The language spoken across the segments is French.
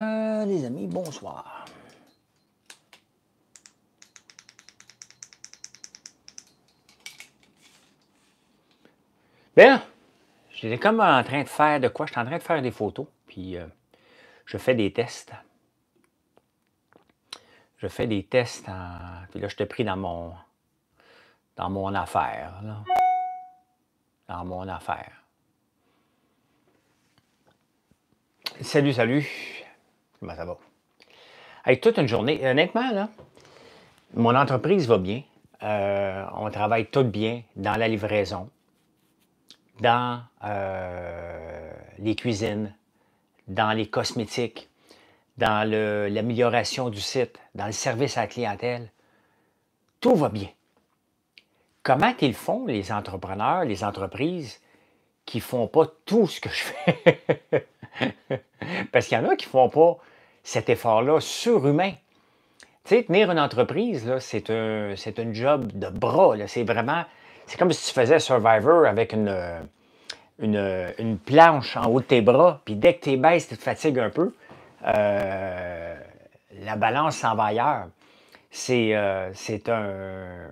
Euh, les amis, bonsoir. Bien, j'étais comme en train de faire de quoi? J'étais en train de faire des photos, puis euh, je fais des tests. Je fais des tests, puis là, je te pris dans mon, dans mon affaire, Dans mon affaire. Salut, salut. Comment ça va? avec toute une journée. Euh, honnêtement, mon entreprise va bien. Euh, on travaille tout bien dans la livraison, dans euh, les cuisines, dans les cosmétiques, dans l'amélioration du site, dans le service à la clientèle. Tout va bien. Comment ils font, les entrepreneurs, les entreprises, qui ne font pas tout ce que je fais? Parce qu'il y en a qui ne font pas cet effort-là surhumain. Tu sais, tenir une entreprise, c'est un, job de bras. C'est vraiment. C'est comme si tu faisais Survivor avec une, planche en haut de tes bras, puis dès que tu es baissé, tu te fatigues un peu. Euh, la balance s'en va ailleurs. Euh, c'est un.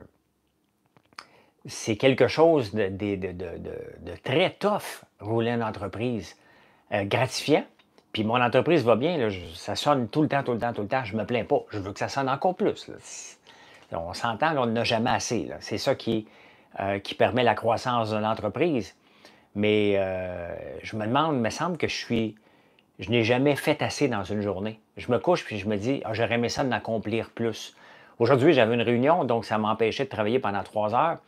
C'est quelque chose de, de, très tough, rouler une entreprise. Euh, gratifiant. Puis mon entreprise va bien, ça sonne tout le temps, tout le temps, tout le temps. Je ne me plains pas. Je veux que ça sonne encore plus. On s'entend, on n'a jamais assez. C'est ça qui, euh, qui permet la croissance d'une entreprise. Mais euh, je me demande, il me semble que je suis. Je n'ai jamais fait assez dans une journée. Je me couche puis je me dis, ah, j'aurais aimé ça de plus. Aujourd'hui, j'avais une réunion, donc ça m'empêchait de travailler pendant trois heures.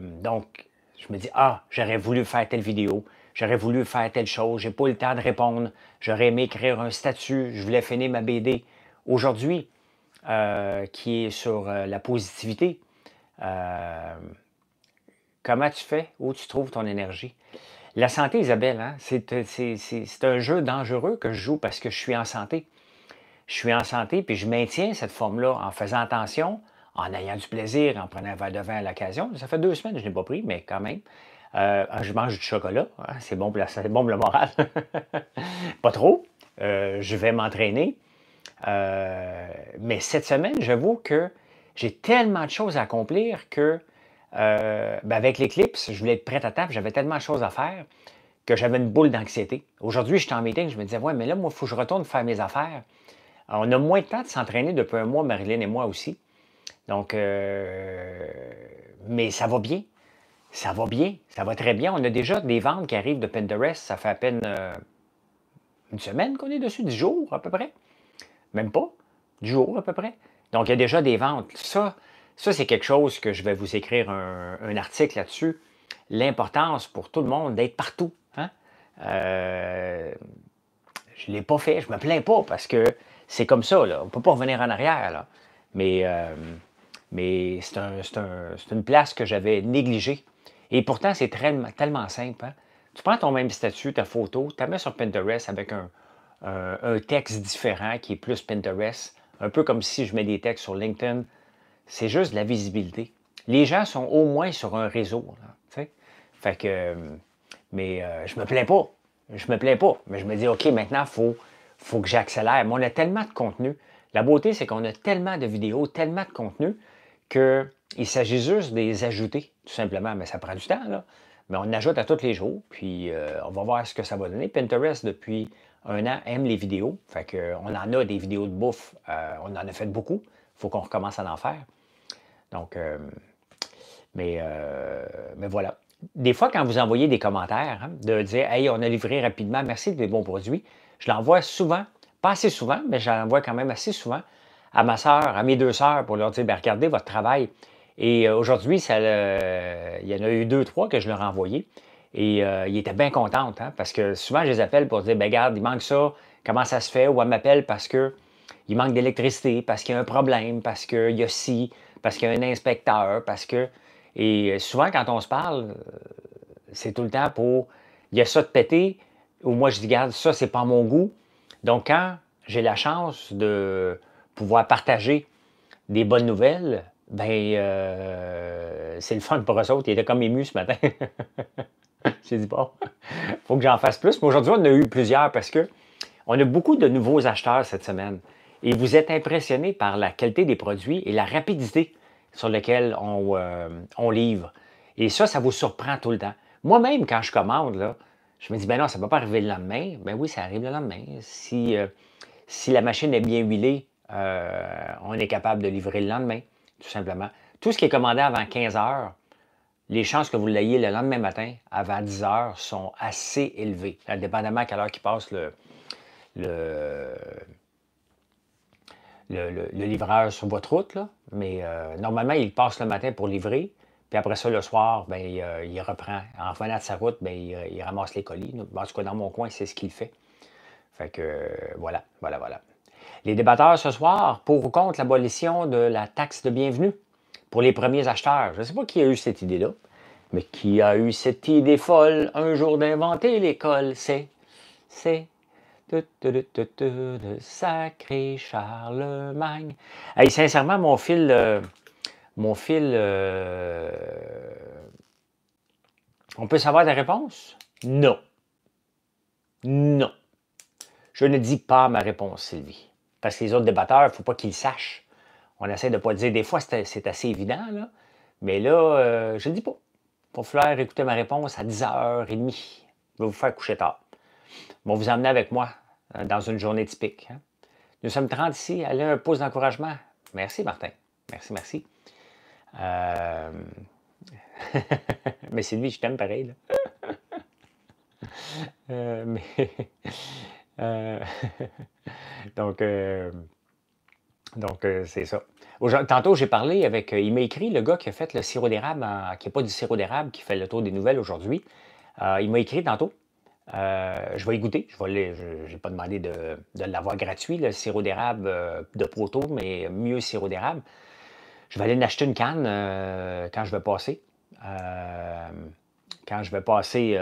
donc, je me dis, ah, j'aurais voulu faire telle vidéo, j'aurais voulu faire telle chose, j'ai pas eu le temps de répondre, j'aurais aimé écrire un statut, je voulais finir ma BD. Aujourd'hui, euh, qui est sur euh, la positivité, euh, comment tu fais, où tu trouves ton énergie. La santé, Isabelle, hein, c'est un jeu dangereux que je joue parce que je suis en santé. Je suis en santé, puis je maintiens cette forme-là en faisant attention, en ayant du plaisir, en prenant un verre de vin à l'occasion. Ça fait deux semaines que je n'ai pas pris, mais quand même, euh, je mange du chocolat, hein, c'est bon, pour le moral. pas trop. Euh, je vais m'entraîner. Euh, mais cette semaine, j'avoue que j'ai tellement de choses à accomplir que, ben, avec l'éclipse, je voulais être prête à table, j'avais tellement de choses à faire que j'avais une boule d'anxiété. Aujourd'hui, j'étais en meeting, je me disais, ouais, mais là, moi, il faut que je retourne faire mes affaires. on a moins de temps de s'entraîner depuis un mois, Marilyn et moi aussi. Donc, mais ça va bien ça va bien, ça va très bien. On a déjà des ventes qui arrivent de Pinterest, ça fait à peine euh, une semaine qu'on est dessus, du jours à peu près. Même pas, du jours à peu près. Donc, il y a déjà des ventes. Ça, ça c'est quelque chose que je vais vous écrire un, article là-dessus. L'importance pour tout le monde d'être partout. Hein. Euh, je ne l'ai pas fait, je ne me plains pas parce que c'est comme ça. On ne peut pas revenir en arrière. Mais, euh, c'est une place que j'avais négligée et pourtant, c'est tellement simple. Hein. Tu prends ton même statut, ta photo, tu la mets sur Pinterest avec un, texte différent qui est plus Pinterest, un peu comme si je mets des textes sur LinkedIn. C'est juste de la visibilité. Les gens sont au moins sur un réseau. Là, fait que, mais euh, je me plains pas. Je me plains pas. Mais je me dis, OK, maintenant, il faut, faut que j'accélère. Mais on a tellement de contenu. La beauté, c'est qu'on a tellement de vidéos, tellement de contenu qu'il s'agit juste de les ajouter tout simplement, mais ça prend du temps. Là. Mais on ajoute à tous les jours, puis euh, on va voir ce que ça va donner. Pinterest, depuis un an, aime les vidéos. Fait qu'on en a des vidéos de bouffe. Euh, on en a fait beaucoup. Il faut qu'on recommence à en faire. Donc, euh, mais, mais voilà. Des fois, quand vous envoyez des commentaires, hein, de dire Hey, on a livré rapidement, merci de des bons produits, je l'envoie souvent, pas assez souvent, mais je l'envoie quand même assez souvent à ma soeur, à mes deux sœurs, pour leur dire ben, Regardez votre travail et euh, aujourd'hui, il y en a eu deux, trois que je leur ai envoyés. Et euh, ils étaient bien contents, hein, parce que souvent, je les appelle pour dire, ben regarde, il manque ça, comment ça se fait? Ou elle m'appelle parce qu'il manque d'électricité, parce qu'il y a un problème, parce qu'il y a ci, parce qu'il y a un inspecteur, parce que... Et euh, souvent, quand on se parle, c'est tout le temps pour, il y a ça de péter, ou moi, je dis, Regarde, ça, c'est pas mon goût. Donc, quand j'ai la chance de pouvoir partager des bonnes nouvelles, ben, euh, c'est le fun pour eux autres. Ils étaient comme émus ce matin. J'ai dit, bon, faut que j'en fasse plus. Mais aujourd'hui, on a eu plusieurs parce que on a beaucoup de nouveaux acheteurs cette semaine. Et vous êtes impressionnés par la qualité des produits et la rapidité sur laquelle euh, on, livre. Et ça, ça vous surprend tout le temps. Moi-même, quand je commande, là, je me dis, ben non, ça ne va pas arriver le lendemain. Ben oui, ça arrive le lendemain. Si, euh, si la machine est bien huilée, on est capable de livrer le lendemain tout simplement. Tout ce qui est commandé avant 15 heures, les chances que vous l'ayez le lendemain matin avant 10 heures sont assez élevées, indépendamment à quelle heure qui passe le, le, le, livreur sur votre route. Là. Mais euh, normalement, il passe le matin pour livrer. Puis après ça, le soir, ben, euh, il, reprend. En revenant de sa route, ben, euh, il, ramasse les colis. En tout cas, dans mon coin, c'est ce qu'il fait. Fait que voilà, voilà, voilà. Les débatteurs ce soir, pour ou contre l'abolition de la taxe de bienvenue pour les premiers acheteurs. Je ne sais pas qui a eu cette idée-là, mais qui a eu cette idée folle un jour d'inventer l'école. C'est, c'est, de sacré Charlemagne. Hey, sincèrement, mon fil, euh, mon fil, euh, on peut savoir la réponse? Non. Non. Je ne dis pas ma réponse, Sylvie. Parce que les autres débatteurs, il ne faut pas qu'ils le sachent. On essaie de ne pas le dire. Des fois, c'est assez évident, là. Mais là, euh, je ne dis pas. Pour falloir écouter ma réponse à 10h30. Je vais vous faire coucher tard. Bon, vous emmener avec moi euh, dans une journée typique. Hein. Nous sommes 30 ici. Allez, un pouce d'encouragement. Merci, Martin. Merci, merci. Euh... mais Sylvie, je t'aime pareil. Euh, mais... Euh, donc, euh, donc euh, c'est ça. Tantôt, j'ai parlé avec. Il m'a écrit, le gars qui a fait le sirop d'érable, qui n'est pas du sirop d'érable, qui fait le tour des nouvelles aujourd'hui. il m'a écrit tantôt. je vais y goûter. Je n'ai pas demandé de, de l'avoir gratuit, le sirop d'érable de Proto, mais mieux sirop d'érable. Je vais aller acheter une canne quand je vais passer. quand je vais passer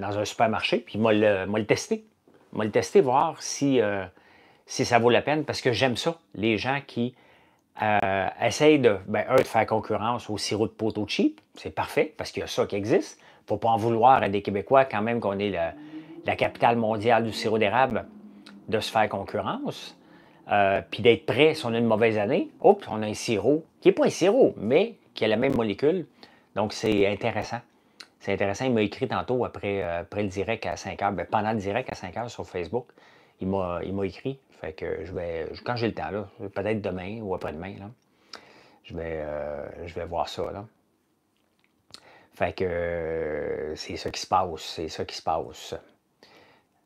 dans un supermarché, puis m'a le, le tester. Je le tester, voir si, euh, si ça vaut la peine, parce que j'aime ça, les gens qui euh, essayent ben, de, faire concurrence au sirop de poteau cheap. C'est parfait, parce qu'il y a ça qui existe. Il ne faut pas en vouloir à des Québécois, quand même, qu'on est la, capitale mondiale du sirop d'érable, de se faire concurrence. Euh, puis d'être prêt si on a une mauvaise année. Oups, on a un sirop qui n'est pas un sirop, mais qui a la même molécule. Donc, c'est intéressant. C'est intéressant, il m'a écrit tantôt après, euh, le direct à 5 heures, ben, pendant le direct à 5 heures sur Facebook. Il m'a, écrit. Fait que je vais, quand j'ai le temps, peut-être demain ou après-demain, je, vais, euh, je vais voir ça. Fait que euh, c'est ça qui se passe, c'est ça qui se passe.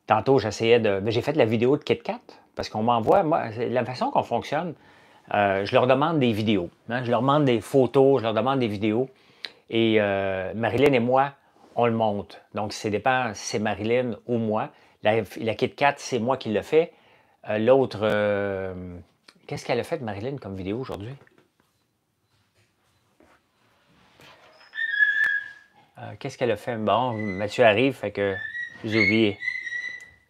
Tantôt, j'essayais de. Ben, j'ai fait la vidéo de KitKat parce qu'on m'envoie. Moi, la façon qu'on fonctionne, je leur demande des vidéos. Hein. Je leur demande des photos, je leur demande des vidéos. Et euh, Marilyn et moi, on le monte. Donc, ça dépend si c'est Marilyn ou moi. La, la Kit Kat, c'est moi qui le fais. Euh, l'autre, euh, qu'est-ce qu'elle a fait, Marilyn, comme vidéo aujourd'hui? Euh, qu'est-ce qu'elle a fait? Bon, Mathieu arrive, fait que j'ai oublié.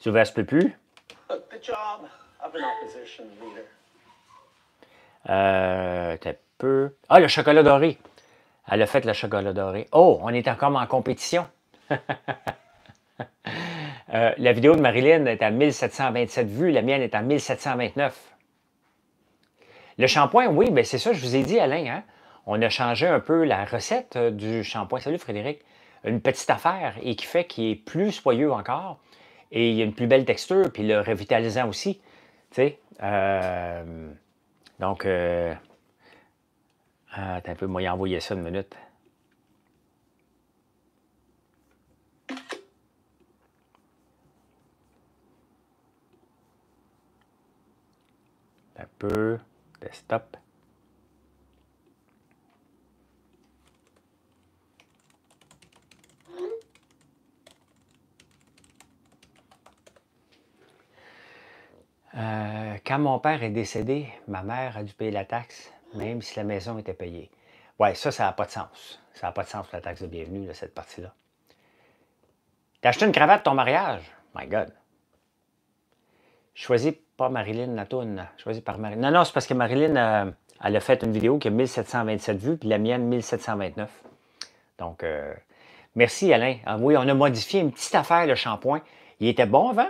J'ai ouvert, peut plus. Euh, t'as peu. Ah, le chocolat doré! Elle a fait le chocolat doré. Oh, on est encore en compétition. Euh, la vidéo de Marilyn est à 1727 vues, la mienne est à 1729. Le shampoing, oui, ben c'est ça, je vous ai dit, Alain. Hein. On a changé un peu la recette euh, du shampoing. Salut Frédéric. Une petite affaire et qui fait qu'il est plus soyeux encore. Et il a une plus belle texture, puis le revitalisant aussi. Tu euh, donc, euh, ah, t'as un peu, moi, il envoyé ça une minute. Un peu, Stop. Euh, quand mon père est décédé, ma mère a dû payer la taxe même si la maison était payée. Ouais, ça, ça n'a pas de sens. Ça n'a pas de sens pour la taxe de bienvenue, là, cette partie-là. acheté une cravate pour ton mariage. My God. Choisis pas Marilyn Natoun. Choisi par Marilyn. Non, non, c'est parce que Marilyn, euh, elle a fait une vidéo qui a 1727 vues, puis la mienne, 1729. Donc, euh, merci Alain. Ah oui, on a modifié une petite affaire, le shampoing. Il était bon avant,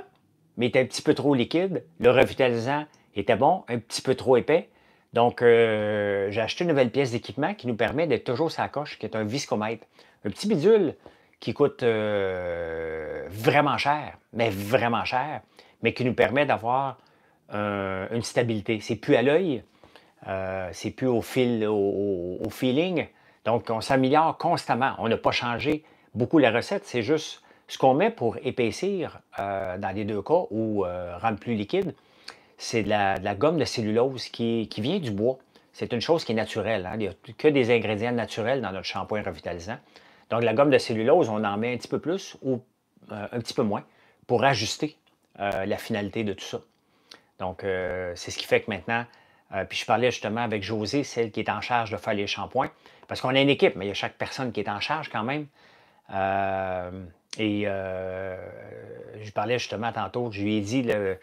mais il était un petit peu trop liquide. Le revitalisant était bon, un petit peu trop épais. Donc, euh, j'ai acheté une nouvelle pièce d'équipement qui nous permet d'être toujours sa coche, qui est un viscomètre. Un petit bidule qui coûte euh, vraiment cher, mais vraiment cher, mais qui nous permet d'avoir euh, une stabilité. C'est plus à l'œil, c'est plus au, fil, au, feeling. Donc, on s'améliore constamment. On n'a pas changé beaucoup la recette, c'est juste ce qu'on met pour épaissir dans les deux cas ou rendre plus liquide, c'est de la, gomme de cellulose qui, vient du bois. C'est une chose qui est naturelle. Hein. Il n'y a que des ingrédients naturels dans notre shampoing revitalisant. Donc, la gomme de cellulose, on en met un petit peu plus ou euh, un petit peu moins pour ajuster euh, la finalité de tout ça. Donc, euh, c'est ce qui fait que maintenant, puis je parlais justement avec José, celle qui est en charge de faire les shampoings, parce qu'on a une équipe, mais il y a chaque personne qui est en charge quand même. et je parlais justement tantôt, je lui ai dit le,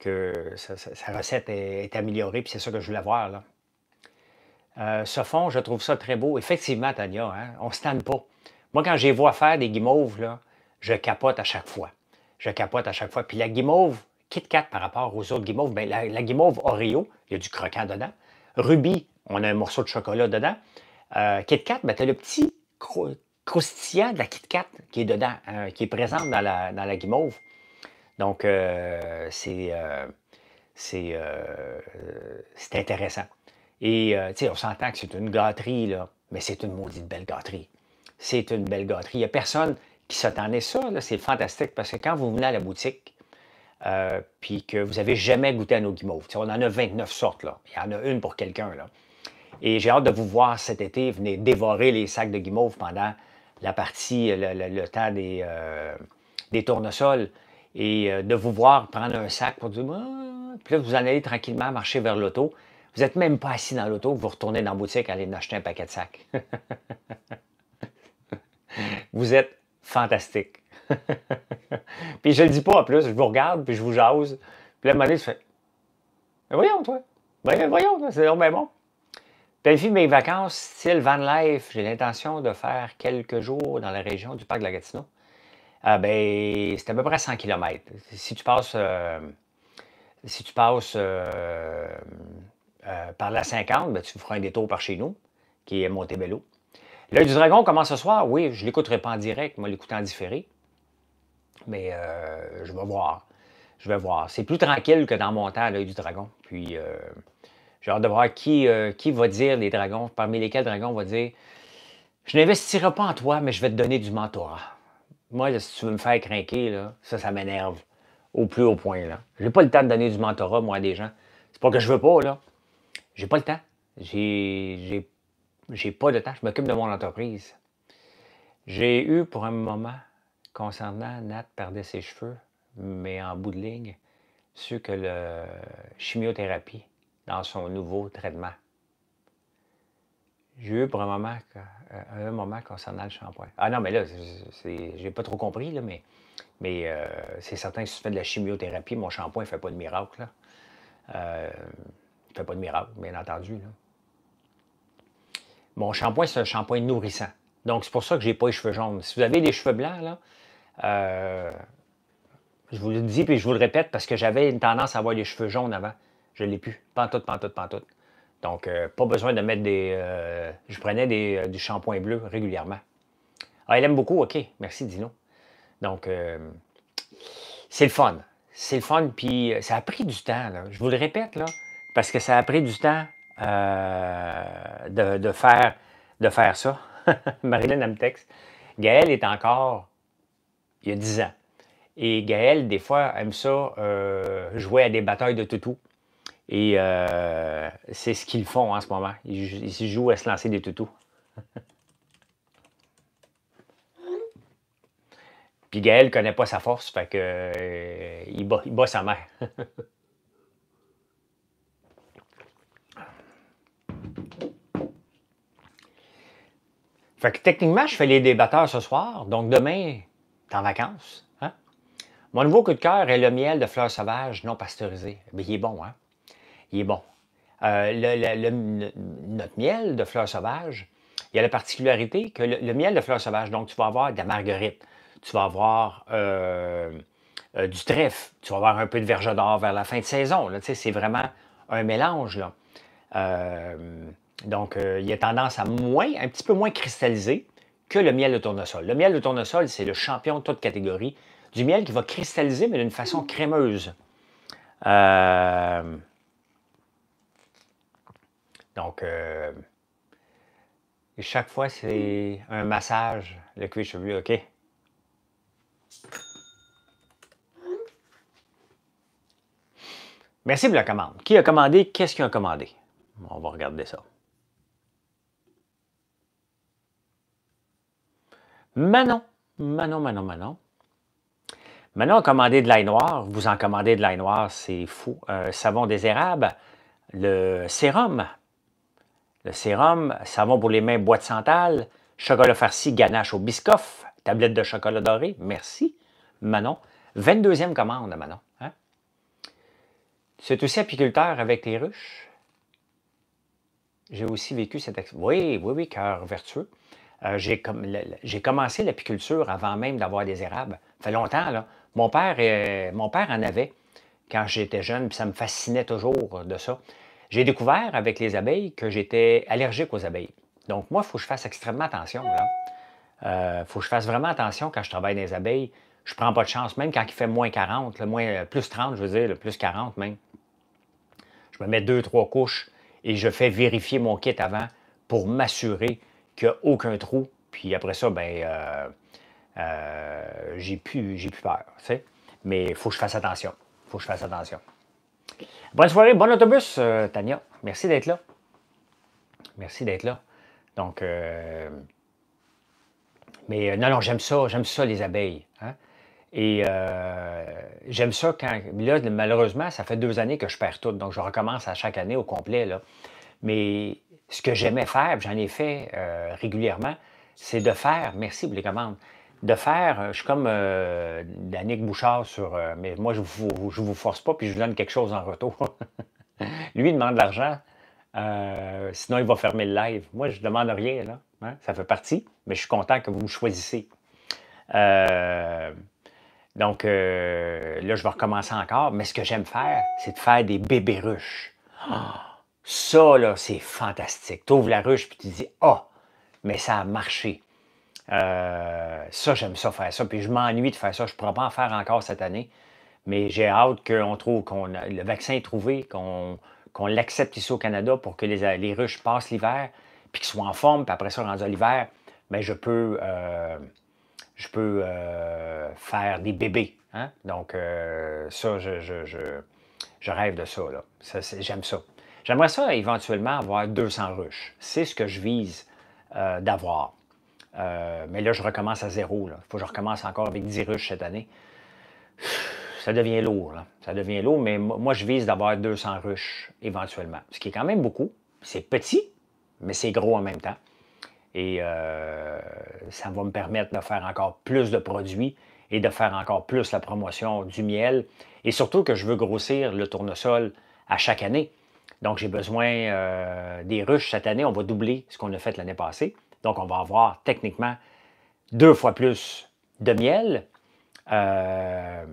que sa, recette est, améliorée, puis c'est ça que je voulais voir. Là. Euh, ce fond, je trouve ça très beau. Effectivement, Tania, hein, on ne se pas. Moi, quand j'ai vois faire des guimauves, je capote à chaque fois. Je capote à chaque fois. Puis la guimauve Kit par rapport aux autres guimauves, bien, la, guimauve Oreo, il y a du croquant dedans. Ruby, on a un morceau de chocolat dedans. Euh, Kit tu ben, as le petit croustillant de la Kit qui est dedans, hein, qui est présent dans la guimauve. Donc, euh, euh, euh, c'est intéressant. Et, on s'entend que c'est une gâterie, là, mais c'est une maudite belle gâterie. C'est une belle gâterie. Il n'y a personne qui s'attendait ça. C'est fantastique parce que quand vous venez à la boutique, euh, puis que vous n'avez jamais goûté à nos guimauves. on en a 29 sortes, là. Il y en a une pour quelqu'un, là. Et j'ai hâte de vous voir cet été. venir dévorer les sacs de guimauves pendant la partie, le, temps des tournesols et euh, de vous voir prendre un sac pour dire bon, ah, Puis là, vous allez tranquillement marcher vers l'auto. Vous n'êtes même pas assis dans l'auto, vous retournez dans la boutique, allez acheter un paquet de sacs. vous êtes fantastique. puis je le dis pas en plus, je vous regarde, puis je vous jase. Puis là, à un moment donné, je fais ben, voyons, toi. Ben, ben voyons, c'est normal. mais bon. mes vacances, style van life. J'ai l'intention de faire quelques jours dans la région du parc de la Gatineau. Ah, ben, c'est à peu près 100 km. Si tu passes, euh, si tu passes euh, euh, par la 50, ben, tu feras un détour par chez nous, qui est Montebello. L'œil du dragon commence ce soir. Oui, je ne l'écouterai pas en direct, moi, l'écoutant en différé. Mais je vais voir. Je vais voir. C'est plus tranquille que dans mon temps, l'œil du dragon. Puis, j'ai hâte de voir qui, va dire les dragons, parmi lesquels dragon va dire Je n'investirai pas en toi, mais je vais te donner du mentorat moi, si tu veux me faire craquer, ça, ça m'énerve au plus haut point. Je n'ai pas le temps de donner du mentorat, moi, à des gens. C'est pas que je veux pas, là. J'ai pas le temps. J'ai, j'ai, pas de temps. Je m'occupe de mon entreprise. J'ai eu pour un moment, concernant Nat perdait ses cheveux, mais en bout de ligne, ce que la chimiothérapie dans son nouveau traitement. J'ai eu pour un moment, euh, un moment concernant le shampoing. Ah non, mais là, j'ai pas trop compris, là, mais, euh, c'est certain que si tu fais de la chimiothérapie, mon shampoing ne fait pas de miracle. Il ne euh, fait pas de miracle, bien entendu. Mon shampoing, c'est un shampoing nourrissant. Donc, c'est pour ça que j'ai pas les cheveux jaunes. Si vous avez des cheveux blancs, je vous le dis et je vous le répète parce que j'avais une tendance à avoir les cheveux jaunes avant. Je ne l'ai plus. Pantoute, pantoute, pantoute. Donc, euh, pas besoin de mettre des. Euh, je prenais euh, du shampoing bleu régulièrement. Ah, elle aime beaucoup, OK. Merci, Dino. Donc, c'est le fun. C'est le fun, puis ça a pris du temps. Je vous le répète, là, parce que ça a pris du temps de, faire, de faire ça. Marilyn Amtex. Gaëlle est encore il y a 10 ans. Et Gaël, des fois, aime ça jouer à des batailles de toutou. Et euh, c'est ce qu'ils font en ce moment. Ils, jouent à se lancer des toutous. Puis Gaël connaît pas sa force, fait que euh, il, bat, sa mère. fait que techniquement, je fais les débatteurs ce soir, donc demain, t'es en vacances. Hein? Mon nouveau coup de cœur est le miel de fleurs sauvages non pasteurisé. Mais il est bon, hein? il est bon. Euh, notre miel de fleurs sauvages, il y a la particularité que le, miel de fleurs sauvages, donc tu vas avoir de la marguerite, tu vas avoir euh, euh, du trèfle, tu vas avoir un peu de verge d'or vers la fin de saison. Là, c'est vraiment un mélange. donc, il a tendance à moins, un petit peu moins cristalliser que le miel de tournesol. Le miel de tournesol, c'est le champion de toute catégorie du miel qui va cristalliser, mais d'une façon crémeuse. Euh, donc, euh, chaque fois, c'est un massage, le cuir chevelu, OK? Merci pour la commande. Qui a commandé? Qu'est-ce qu'il a commandé? On va regarder ça. Manon. Manon, Manon, Manon. Manon a commandé de l'ail noir. Vous en commandez de l'ail noir, c'est fou. Un euh, savon des érables. Le sérum le sérum, savon pour les mains, boîte de santal, chocolat farci, ganache au biscoff, tablette de chocolat doré, merci, Manon. 22e commande, Manon. Hein? Tu C'est aussi apiculteur avec les ruches. J'ai aussi vécu cette expérience. Oui, oui, oui, cœur vertueux. Euh, j'ai commencé l'apiculture avant même d'avoir des érables. Ça fait longtemps, là. Mon père, mon père en avait quand j'étais jeune, puis ça me fascinait toujours de ça. J'ai découvert avec les abeilles que j'étais allergique aux abeilles. Donc, moi, il faut que je fasse extrêmement attention. Il euh, faut que je fasse vraiment attention quand je travaille dans les abeilles. Je prends pas de chance, même quand il fait moins 40, moins, euh, plus 30, je veux dire, plus 40 même. Je me mets deux, trois couches et je fais vérifier mon kit avant pour m'assurer qu'il n'y a aucun trou. Puis après ça, ben, euh, euh j'ai plus, peur. Mais il faut que je fasse attention. Il faut que je fasse attention. Bonne soirée, bon autobus, euh, Tania. Merci d'être là. Merci d'être là. Donc, euh, mais euh, non, non, j'aime ça, j'aime ça les abeilles. Hein. Et j'aime ça quand. Là, malheureusement, ça fait deux années que je perds tout, donc je recommence à chaque année au complet. Là. Mais ce que j'aimais faire, j'en ai fait régulièrement, c'est de faire, merci pour les commandes, de faire, euh, je suis comme euh, Danick Bouchard sur, euh, mais moi je vous, vous force pas, puis je vous donne quelque chose en retour. Lui, il demande de l'argent, euh, sinon il va fermer le live. Moi, je ne demande rien, là. Hein. ça fait partie, mais je suis content que vous me choisissez. donc là, je vais recommencer encore, mais ce que j'aime faire, c'est de faire des bébés ruches. Ah! ça, là, c'est fantastique. Tu ouvres la ruche, puis tu dis, ah, mais ça a marché. Euh, ça, j'aime ça faire ça. Puis je m'ennuie de faire ça. Je ne pourrais pas en faire encore cette année. Mais j'ai hâte qu'on trouve qu'on le vaccin est trouvé, qu'on l'accepte ici au Canada pour que les, les ruches passent l'hiver, puis qu'ils soient en forme, puis après ça, rendu à l'hiver, mais ben, je peux, euh, je peux euh, faire des bébés. Hein? Donc, ça, je, rêve de ça. ça J'aime ça. J'aimerais ça éventuellement avoir 200 ruches. C'est ce que je vise d'avoir. Euh, mais là, je recommence à zéro. Il faut que je recommence encore avec 10 ruches cette année. Ça devient lourd. Ça devient lourd, mais moi, je vise d'avoir 200 ruches éventuellement, ce qui est quand même beaucoup. C'est petit, mais c'est gros en même temps. Et euh, ça va me permettre de faire encore plus de produits et de faire encore plus la promotion du miel. Et surtout que je veux grossir le tournesol à chaque année. Donc, j'ai besoin euh, des ruches cette année. On va doubler ce qu'on a fait l'année passée. Donc, on va avoir techniquement deux fois plus de miel. Euh,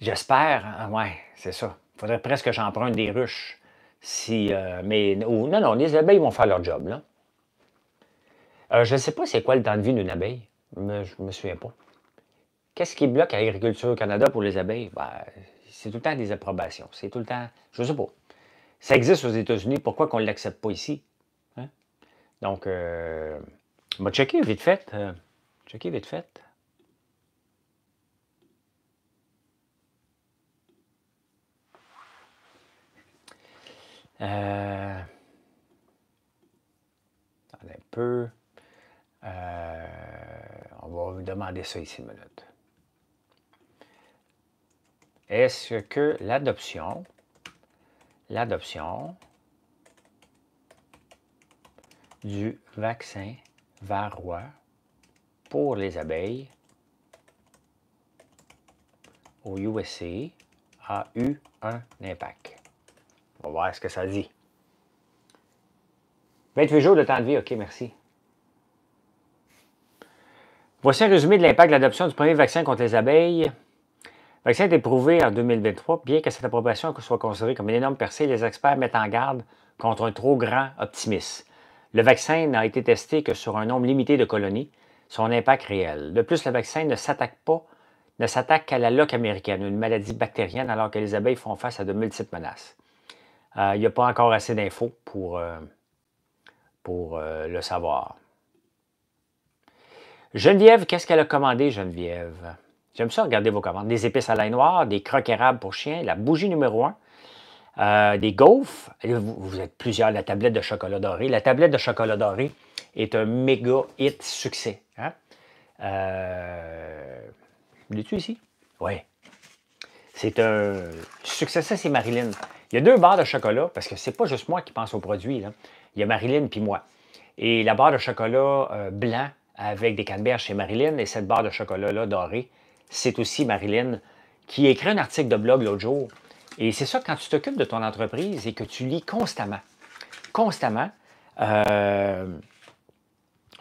j'espère, hein, ouais, c'est ça. Il faudrait presque que j'emprunte des ruches. Si, euh, mais non, non, les abeilles vont faire leur job. Euh, je ne sais pas c'est quoi le temps de vie d'une abeille. Mais je ne me souviens pas. Qu'est-ce qui bloque l'agriculture au Canada pour les abeilles? Ben, c'est tout le temps des approbations. C'est tout le temps. Je ne sais pas. Ça existe aux États-Unis. Pourquoi qu'on ne l'accepte pas ici? Donc, on euh, va checker vite fait. Euh, checker vite fait. Euh, attendez un peu. on va vous demander ça ici une minute. Est-ce que l'adoption, l'adoption, du vaccin varroa pour les abeilles au USA a eu un impact. On va voir ce que ça dit. 28 jours de temps de vie, OK, merci. Voici un résumé de l'impact de l'adoption du premier vaccin contre les abeilles. Le vaccin été éprouvé en 2023. Bien que cette approbation soit considérée comme une énorme percée, les experts mettent en garde contre un trop grand optimisme. Le vaccin n'a été testé que sur un nombre limité de colonies, son impact réel. De plus, le vaccin ne s'attaque pas, ne s'attaque qu'à la loque américaine, une maladie bactérienne, alors que les abeilles font face à de multiples menaces. Euh, il n'y a pas encore assez d'infos pour, euh, pour euh, le savoir. Geneviève, qu'est-ce qu'elle a commandé, Geneviève? J'aime ça regarder vos commandes. Des épices à l'ail noir, des crocs érables pour chiens, la bougie numéro 1, euh, des gaufres, vous, êtes plusieurs, la tablette de chocolat doré. La tablette de chocolat doré est un méga hit succès. Hein? Euh, ici? Oui. C'est un succès, ça c'est Marilyn. Il y a deux barres de chocolat, parce que c'est pas juste moi qui pense aux produits. Il y a Marilyn puis moi. Et la barre de chocolat euh, blanc avec des canneberges c'est Marilyn et cette barre de chocolat-là dorée, c'est aussi Marilyn qui écrit un article de blog l'autre jour et c'est ça, quand tu t'occupes de ton entreprise et que tu lis constamment, constamment, euh,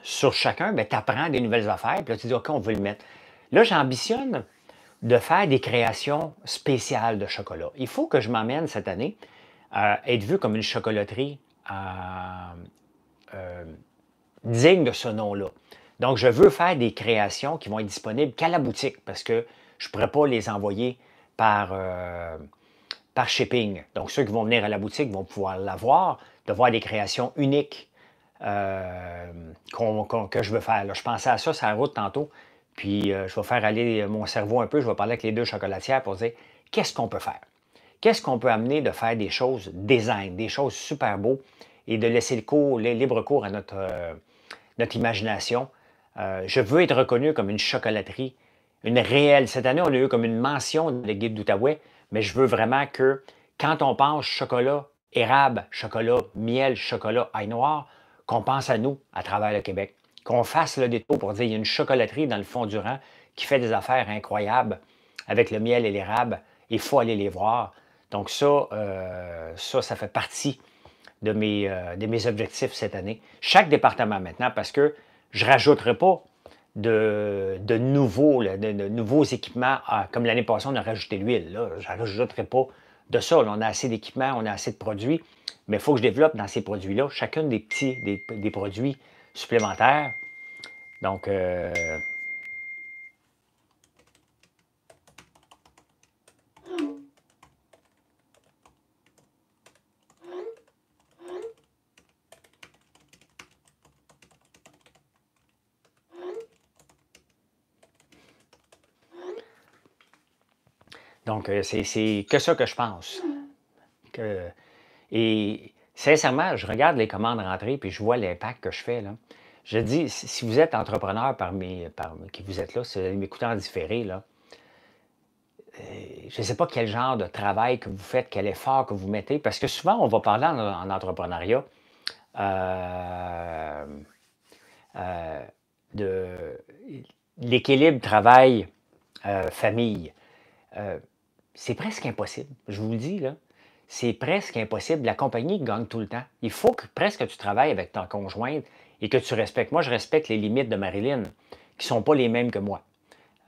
sur chacun, ben, tu apprends des nouvelles affaires, puis là, tu dis, OK, on veut le mettre. Là, j'ambitionne de faire des créations spéciales de chocolat. Il faut que je m'emmène cette année à être vu comme une chocolaterie euh, euh, digne de ce nom-là. Donc, je veux faire des créations qui vont être disponibles qu'à la boutique parce que je ne pourrais pas les envoyer par, par shipping. Donc, ceux qui vont venir à la boutique vont pouvoir l'avoir, de voir des créations uniques euh, que je veux faire. je pensais à ça sur la route tantôt, puis euh, je vais faire aller mon cerveau un peu, je vais parler avec les deux chocolatières pour dire qu'est-ce qu'on peut faire. Qu'est-ce qu'on peut amener de faire des choses design, des choses super beaux et de laisser le cours, libre cours à notre, euh, imagination. je veux être reconnu comme une chocolaterie, une réelle. Cette année, on a eu comme une mention de Guide d'Outaouais mais je veux vraiment que quand on pense chocolat, érable, chocolat, miel, chocolat, ail noir, qu'on pense à nous à travers le Québec, qu'on fasse le détour pour dire qu'il y a une chocolaterie dans le fond du rang qui fait des affaires incroyables avec le miel et l'érable, il faut aller les voir. Donc ça, euh, ça, ça fait partie de mes, euh, de mes objectifs cette année. Chaque département maintenant, parce que je ne rajouterai pas de, nouveaux, de, nouveaux équipements. comme l'année passée, on a rajouté l'huile. Je ne pas de ça. On a assez d'équipements, on a assez de produits. Mais il faut que je développe dans ces produits-là chacun des petits des, produits supplémentaires. Donc, euh, Donc, euh, c'est que ça que je pense. Que, et sincèrement, je regarde les commandes rentrées puis je vois l'impact que je fais. Là. Je dis, si vous êtes entrepreneur parmi, parmi qui vous êtes là, si vous en différé, là, euh, je ne sais pas quel genre de travail que vous faites, quel effort que vous mettez, parce que souvent, on va parler en, entrepreneuriat euh, de l'équilibre travail-famille c'est presque impossible. Je vous le dis, là. C'est presque impossible. La compagnie gagne tout le temps. Il faut que presque tu travailles avec ton conjointe et que tu respectes. Moi, je respecte les limites de Marilyn, qui ne sont pas les mêmes que moi.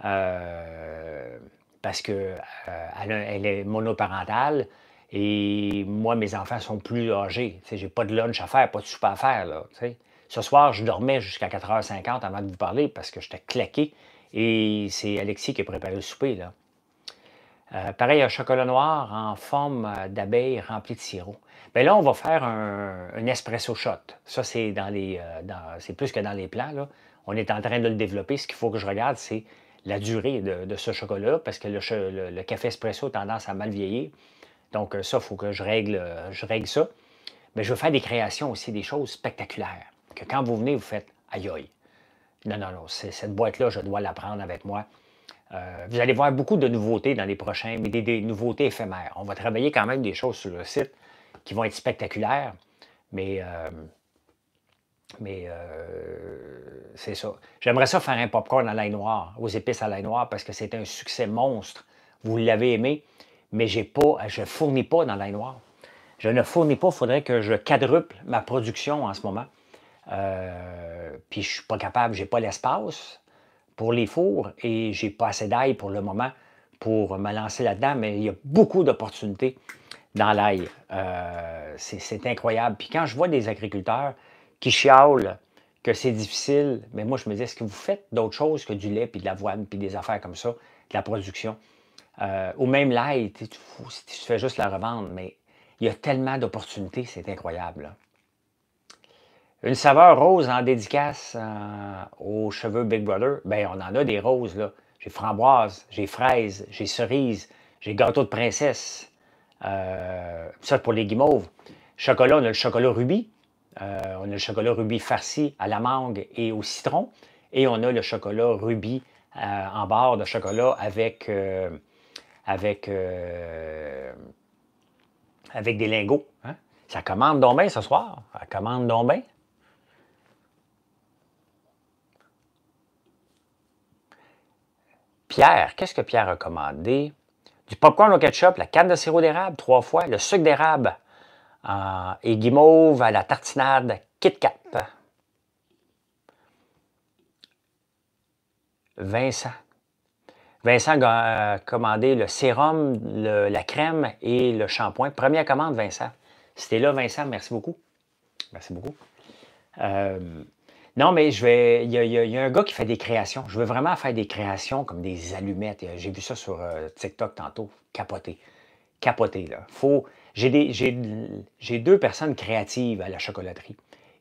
Euh, parce qu'elle euh, elle, est monoparentale et moi, mes enfants sont plus âgés. Je n'ai pas de lunch à faire, pas de soupe à faire. Là, Ce soir, je dormais jusqu'à 4h50 avant de vous parler parce que j'étais claqué. Et c'est Alexis qui a préparé le souper. Là. Euh, pareil, un chocolat noir en forme euh, d'abeille rempli de sirop. Bien là, on va faire un, espresso shot. Ça, c'est dans les, euh, c'est plus que dans les plats. On est en train de le développer. Ce qu'il faut que je regarde, c'est la durée de, ce chocolat, là parce que le, café espresso a tendance à mal vieillir. Donc, ça, il faut que je règle, je règle ça. Mais ben, je veux faire des créations aussi, des choses spectaculaires. Que quand vous venez, vous faites aïe aïe. Non, non, non, cette boîte-là, je dois la prendre avec moi. Euh, vous allez voir beaucoup de nouveautés dans les prochains, mais des, nouveautés éphémères. On va travailler quand même des choses sur le site qui vont être spectaculaires, mais, euh, mais euh, c'est ça. J'aimerais ça faire un popcorn à l'ail noir, aux épices à l'ail noir, parce que c'est un succès monstre. Vous l'avez aimé, mais je ne fournis pas dans l'ail noir. Je ne fournis pas, il faudrait que je quadruple ma production en ce moment. puis je ne suis pas capable, je n'ai pas l'espace pour les fours et j'ai pas assez d'ail pour le moment pour me lancer là-dedans, mais il y a beaucoup d'opportunités dans l'ail. Euh, c'est incroyable. Puis quand je vois des agriculteurs qui chialent que c'est difficile, mais moi je me dis, est-ce que vous faites d'autres choses que du lait, puis de l'avoine, puis des affaires comme ça, de la production? Euh, ou même l'ail, tu, fais juste la revendre, mais il y a tellement d'opportunités, c'est incroyable. Une saveur rose en dédicace euh, aux cheveux Big Brother. Ben, on en a des roses, là. J'ai framboise, j'ai fraise, j'ai cerise, j'ai gâteau de princesse. Euh, ça, pour les guimauves. Chocolat, on a le chocolat rubis. Euh, on a le chocolat rubis farci à la mangue et au citron. Et on a le chocolat rubis euh, en barre de chocolat avec, avec, avec des lingots. Hein. Ça commande donc bien ce soir. Ça commande donc bien. Pierre, qu'est-ce que Pierre a commandé? Du popcorn au ketchup, la canne de sirop d'érable trois fois, le sucre d'érable euh, et guimauve à la tartinade Kit Kat. Vincent. Vincent a euh, commandé le sérum, la crème et le shampoing. Première commande, Vincent. C'était là, Vincent. Merci beaucoup. Merci beaucoup. Euh, non, mais je vais. Il y, a un gars qui fait des créations. Je veux vraiment faire des créations comme des allumettes. Euh, j'ai vu ça sur euh, TikTok tantôt. Capoté. Capoté, là. J'ai deux personnes créatives à la chocolaterie.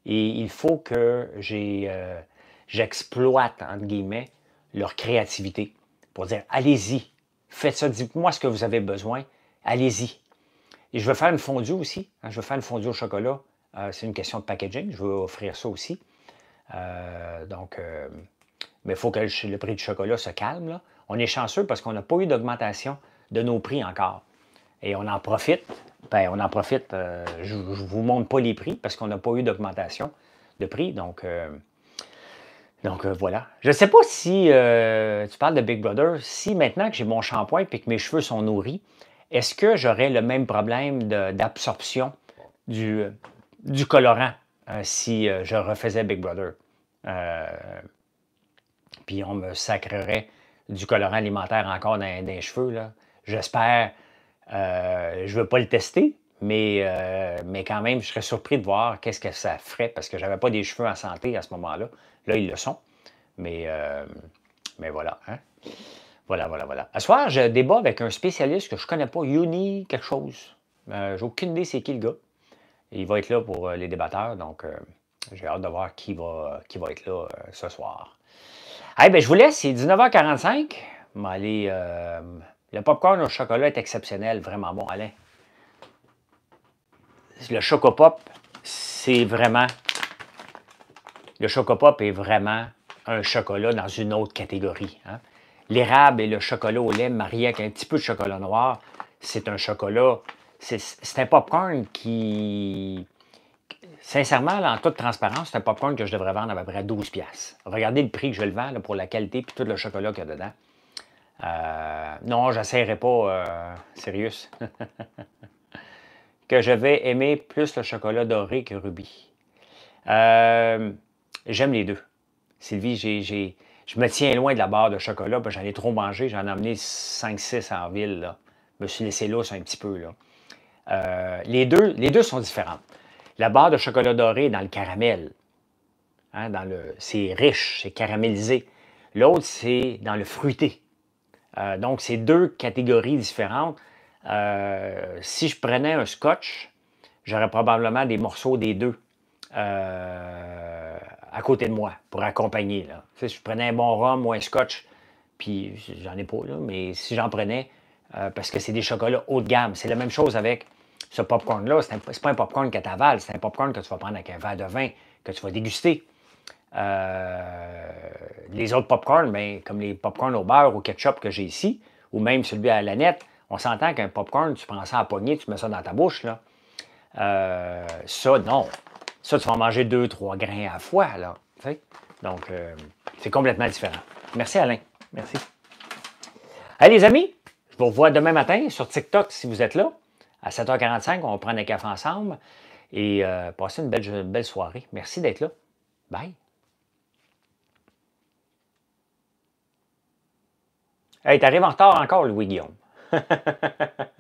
Et il faut que euh, j'exploite, entre guillemets, leur créativité pour dire allez-y, faites ça, dites-moi ce que vous avez besoin, allez-y. Et je veux faire une fondue aussi. Hein. je veux faire une fondue au chocolat. c'est une question de packaging. Je veux offrir ça aussi. Euh, donc, euh, mais il faut que le, prix du chocolat se calme. On est chanceux parce qu'on n'a pas eu d'augmentation de nos prix encore. Et on en profite. Ben, on en profite. Euh, je ne vous montre pas les prix parce qu'on n'a pas eu d'augmentation de prix. Donc, donc voilà. Je ne sais pas si tu parles de Big Brother, si maintenant que j'ai mon shampoing et que mes cheveux sont nourris, est-ce que j'aurais le même problème d'absorption du colorant si je refaisais Big Brother? Euh, puis on me sacrerait du colorant alimentaire encore dans, des les cheveux. J'espère. Euh, je ne veux pas le tester, mais, euh, mais quand même, je serais surpris de voir qu'est-ce que ça ferait parce que je n'avais pas des cheveux en santé à ce moment-là. Là, ils le sont. Mais, mais voilà. Hein. Voilà, voilà, voilà. À soir, je débat avec un spécialiste que je ne connais pas, Uni quelque chose. J'ai aucune idée c'est qui le gars. Il va être là pour les débatteurs, donc j'ai hâte de voir qui va, qui va être là euh, ce soir. ben, je vous laisse, c'est 19h45. Allez, euh, le popcorn au chocolat est exceptionnel, vraiment bon, Allez, Le Pop, c'est vraiment... Le Pop est vraiment un chocolat dans une autre catégorie. Hein? L'érable et le chocolat au lait marié avec un petit peu de chocolat noir, c'est un chocolat... C'est un popcorn qui sincèrement, en toute transparence, c'est un popcorn que je devrais vendre à peu près 12 pièces. Regardez le prix que je le vends pour la qualité et tout le chocolat qu'il y a dedans. Non, euh, non, j'essaierai pas, euh, que je vais aimer plus le chocolat doré que Ruby. Euh, j'aime les deux. Sylvie, je me tiens loin de la barre de chocolat, parce j'en ai trop mangé. J'en ai emmené 5-6 en ville. Je me suis laissé lousse un petit peu. Là. Euh, les, deux, les deux sont différents. La barre de chocolat doré est dans le caramel. Hein, dans le, c'est riche, c'est caramélisé. L'autre, c'est dans le fruité. Euh, donc, c'est deux catégories différentes. Euh, si je prenais un scotch, j'aurais probablement des morceaux des deux euh, à côté de moi pour accompagner. si je prenais un bon rhum ou un scotch, puis j'en ai pas, là, mais si j'en prenais, parce que c'est des chocolats haut de gamme, c'est la même chose avec ce popcorn-là, ce n'est pas un popcorn que tu avales, c'est un popcorn que tu vas prendre avec un verre de vin, que tu vas déguster. Euh, les autres popcorn, ben, comme les popcorns au beurre ou ketchup que j'ai ici, ou même celui à la nette, on s'entend qu'un popcorn, tu prends ça à poignée, tu mets ça dans ta bouche. Là. Euh, ça, non. Ça, tu vas en manger deux, trois grains à fois. Là. Donc, euh, c'est complètement différent. Merci, Alain. Merci. Allez, les amis, je vous revois demain matin sur TikTok si vous êtes là. À 7h45, on va prendre un café ensemble et euh, une belle, une belle soirée. Merci d'être là. Bye. Hey, t'arrives en retard encore, Louis-Guillaume.